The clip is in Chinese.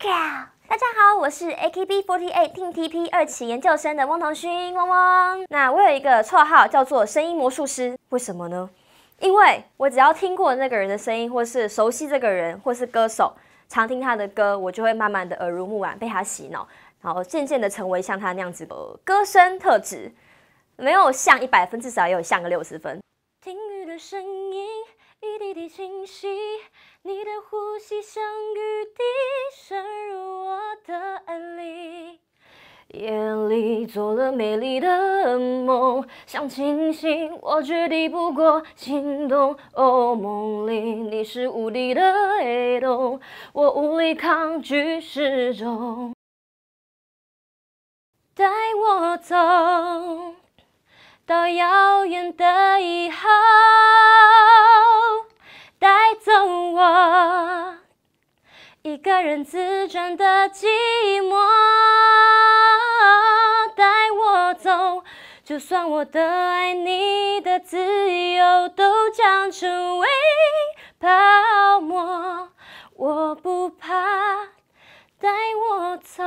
大家好，我是 AKB48 TTP e 二期研究生的汪同勋，汪汪。那我有一个绰号叫做“声音魔术师”，为什么呢？因为我只要听过那个人的声音，或是熟悉这个人，或是歌手，常听他的歌，我就会慢慢的耳濡目染，被他洗脑，然后渐渐的成为像他那样子的歌声特质。没有像一百分，至少也有像个六十分。听雨的声音，一滴滴清晰，你的呼吸像雨滴。夜里做了美丽的梦，想清醒，我却抵不过心动。哦，梦里你是无底的黑洞，我无力抗拒失重。带我走到遥远的以后，带走我一个人自转的寂寞。就算我的爱你的自由都将成为泡沫，我不怕，带我走。